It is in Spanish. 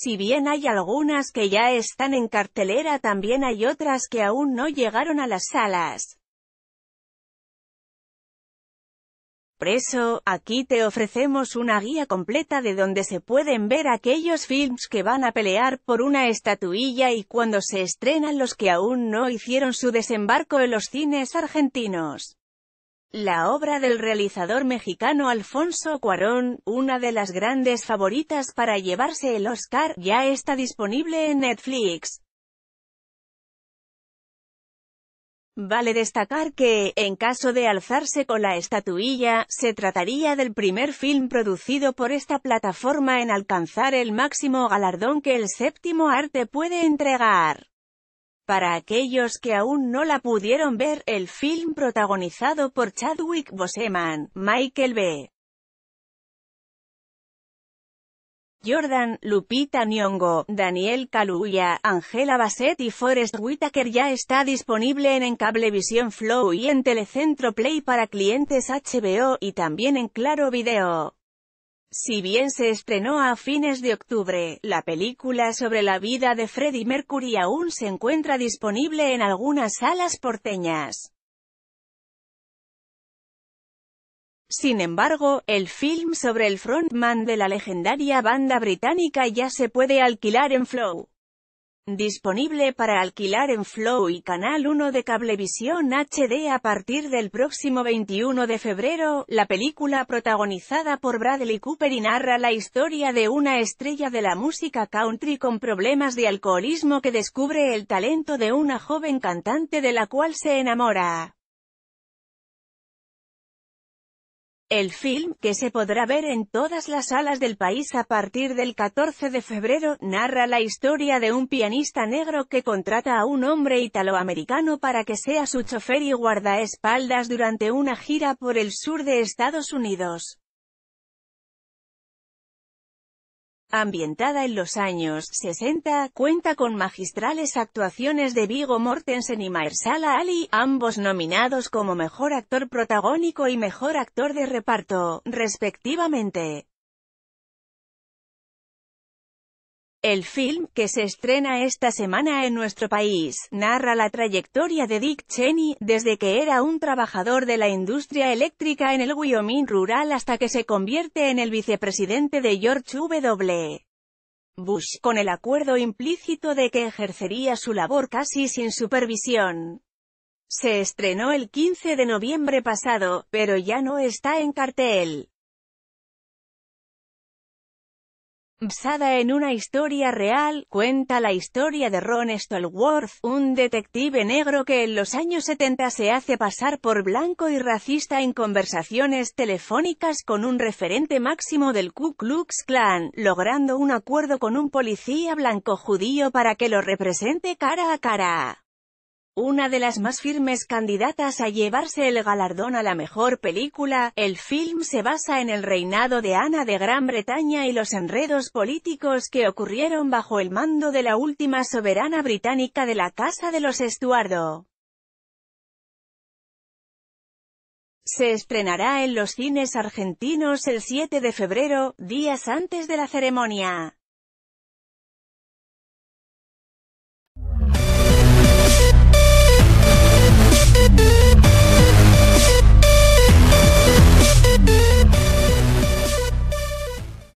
Si bien hay algunas que ya están en cartelera también hay otras que aún no llegaron a las salas. Preso, aquí te ofrecemos una guía completa de donde se pueden ver aquellos films que van a pelear por una estatuilla y cuando se estrenan los que aún no hicieron su desembarco en los cines argentinos. La obra del realizador mexicano Alfonso Cuarón, una de las grandes favoritas para llevarse el Oscar, ya está disponible en Netflix. Vale destacar que, en caso de alzarse con la estatuilla, se trataría del primer film producido por esta plataforma en alcanzar el máximo galardón que el séptimo arte puede entregar. Para aquellos que aún no la pudieron ver, el film protagonizado por Chadwick Boseman, Michael B. Jordan, Lupita Nyong'o, Daniel Kaluuya, Angela Bassett y Forrest Whitaker ya está disponible en, Encablevisión Flow y en Telecentro Play para clientes HBO, y también en Claro Video. Si bien se estrenó a fines de octubre, la película sobre la vida de Freddie Mercury aún se encuentra disponible en algunas salas porteñas. Sin embargo, el film sobre el frontman de la legendaria banda británica ya se puede alquilar en Flow. Disponible para alquilar en Flow y Canal 1 de Cablevisión HD a partir del próximo 21 de febrero, la película protagonizada por Bradley Cooper y narra la historia de una estrella de la música country con problemas de alcoholismo que descubre el talento de una joven cantante de la cual se enamora. El film, que se podrá ver en todas las salas del país a partir del 14 de febrero, narra la historia de un pianista negro que contrata a un hombre italoamericano para que sea su chofer y guardaespaldas durante una gira por el sur de Estados Unidos. Ambientada en los años 60, cuenta con magistrales actuaciones de Vigo Mortensen y Maersala Ali, ambos nominados como Mejor Actor Protagónico y Mejor Actor de Reparto, respectivamente. El film, que se estrena esta semana en nuestro país, narra la trayectoria de Dick Cheney, desde que era un trabajador de la industria eléctrica en el Wyoming rural hasta que se convierte en el vicepresidente de George W. Bush, con el acuerdo implícito de que ejercería su labor casi sin supervisión. Se estrenó el 15 de noviembre pasado, pero ya no está en cartel. Basada en una historia real, cuenta la historia de Ron Stallworth, un detective negro que en los años 70 se hace pasar por blanco y racista en conversaciones telefónicas con un referente máximo del Ku Klux Klan, logrando un acuerdo con un policía blanco judío para que lo represente cara a cara una de las más firmes candidatas a llevarse el galardón a la mejor película, el film se basa en el reinado de Ana de Gran Bretaña y los enredos políticos que ocurrieron bajo el mando de la última soberana británica de la Casa de los Estuardo. Se estrenará en los cines argentinos el 7 de febrero, días antes de la ceremonia.